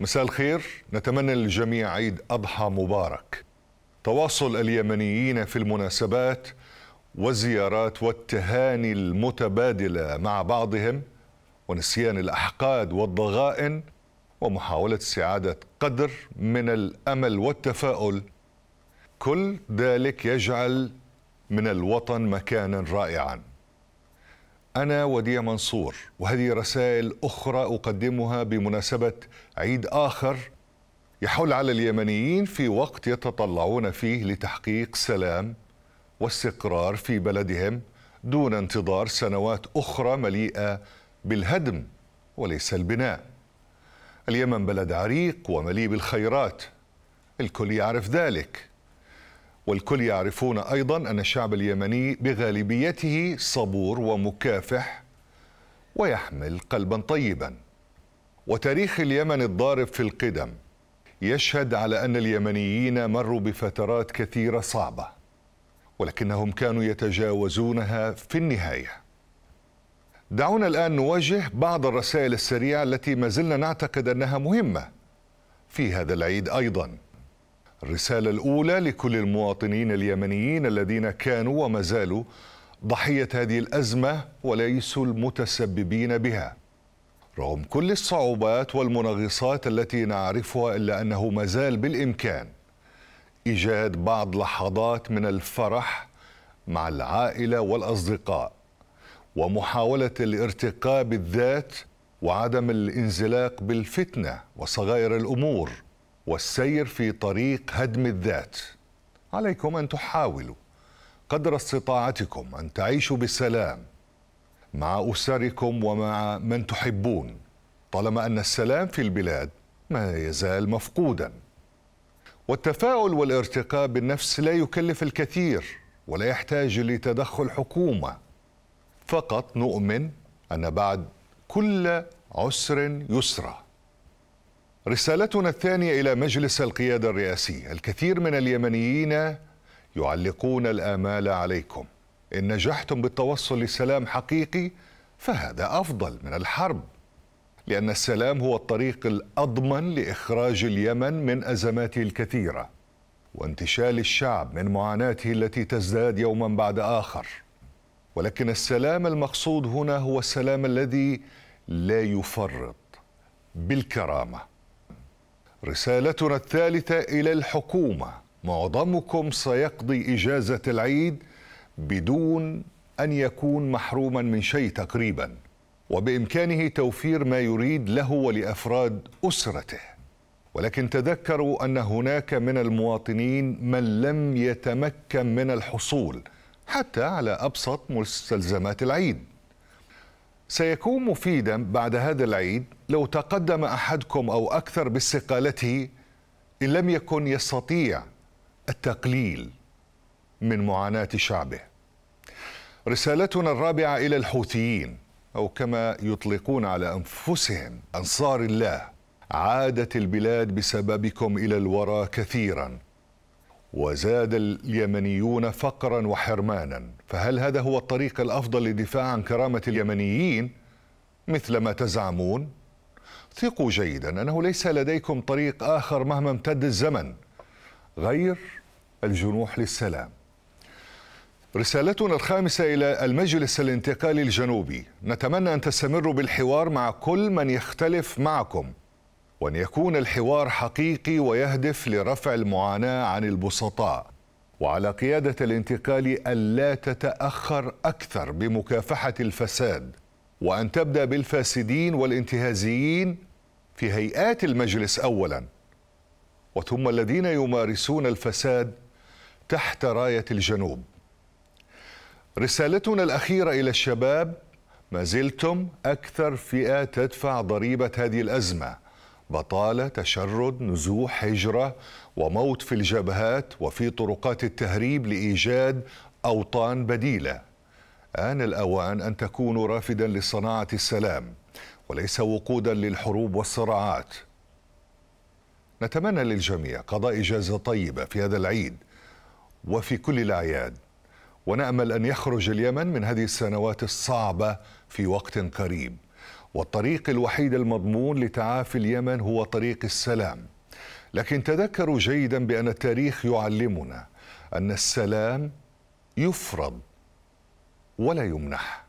مساء الخير نتمنى للجميع عيد أضحى مبارك تواصل اليمنيين في المناسبات والزيارات والتهاني المتبادلة مع بعضهم ونسيان الأحقاد والضغائن ومحاولة استعادة قدر من الأمل والتفاؤل كل ذلك يجعل من الوطن مكانا رائعا أنا وديع منصور وهذه رسائل أخرى أقدمها بمناسبة عيد آخر يحل على اليمنيين في وقت يتطلعون فيه لتحقيق سلام واستقرار في بلدهم دون انتظار سنوات أخرى مليئة بالهدم وليس البناء اليمن بلد عريق ومليء بالخيرات الكل يعرف ذلك والكل يعرفون أيضا أن الشعب اليمني بغالبيته صبور ومكافح ويحمل قلبا طيبا وتاريخ اليمن الضارب في القدم يشهد على أن اليمنيين مروا بفترات كثيرة صعبة ولكنهم كانوا يتجاوزونها في النهاية دعونا الآن نواجه بعض الرسائل السريعة التي ما زلنا نعتقد أنها مهمة في هذا العيد أيضاً الرسالة الأولى لكل المواطنين اليمنيين الذين كانوا وما زالوا ضحية هذه الأزمة وليسوا المتسببين بها رغم كل الصعوبات والمنغصات التي نعرفها إلا أنه ما زال بالإمكان إيجاد بعض لحظات من الفرح مع العائلة والأصدقاء ومحاولة الارتقاء بالذات وعدم الانزلاق بالفتنة وصغائر الأمور والسير في طريق هدم الذات عليكم أن تحاولوا قدر استطاعتكم أن تعيشوا بسلام مع أسركم ومع من تحبون طالما أن السلام في البلاد ما يزال مفقودا والتفاؤل والارتقاء بالنفس لا يكلف الكثير ولا يحتاج لتدخل حكومة فقط نؤمن أن بعد كل عسر يسره رسالتنا الثانية إلى مجلس القيادة الرئاسي الكثير من اليمنيين يعلقون الآمال عليكم إن نجحتم بالتوصل لسلام حقيقي فهذا أفضل من الحرب لأن السلام هو الطريق الأضمن لإخراج اليمن من أزماته الكثيرة وانتشال الشعب من معاناته التي تزداد يوما بعد آخر ولكن السلام المقصود هنا هو السلام الذي لا يفرط بالكرامه رسالتنا الثالثة إلى الحكومة معظمكم سيقضي إجازة العيد بدون أن يكون محروما من شيء تقريبا وبإمكانه توفير ما يريد له ولأفراد أسرته ولكن تذكروا أن هناك من المواطنين من لم يتمكن من الحصول حتى على أبسط مستلزمات العيد سيكون مفيدا بعد هذا العيد لو تقدم احدكم او اكثر باستقالته ان لم يكن يستطيع التقليل من معاناه شعبه. رسالتنا الرابعه الى الحوثيين او كما يطلقون على انفسهم انصار الله عادت البلاد بسببكم الى الوراء كثيرا وزاد اليمنيون فقرا وحرمانا فهل هذا هو الطريق الافضل للدفاع عن كرامه اليمنيين مثل ما تزعمون ثقوا جيدا انه ليس لديكم طريق اخر مهما امتد الزمن غير الجنوح للسلام رسالتنا الخامسة إلى المجلس الانتقالي الجنوبي نتمنى أن تستمروا بالحوار مع كل من يختلف معكم وأن يكون الحوار حقيقي ويهدف لرفع المعاناة عن البسطاء وعلى قيادة الانتقال ألا تتأخر أكثر بمكافحة الفساد وأن تبدأ بالفاسدين والانتهازيين في هيئات المجلس أولا وثم الذين يمارسون الفساد تحت راية الجنوب رسالتنا الأخيرة إلى الشباب ما زلتم أكثر فئة تدفع ضريبة هذه الأزمة بطاله تشرد نزوح هجره وموت في الجبهات وفي طرقات التهريب لايجاد اوطان بديله ان الأوان أن تكون رافدا لصناعة السلام وليس وقودا للحروب والصراعات نتمنى للجميع قضاء إجازة طيبة في هذا العيد وفي كل الأعياد ونأمل أن يخرج اليمن من هذه السنوات الصعبة في وقت قريب والطريق الوحيد المضمون لتعافي اليمن هو طريق السلام لكن تذكروا جيدا بأن التاريخ يعلمنا أن السلام يفرض ولا يمنح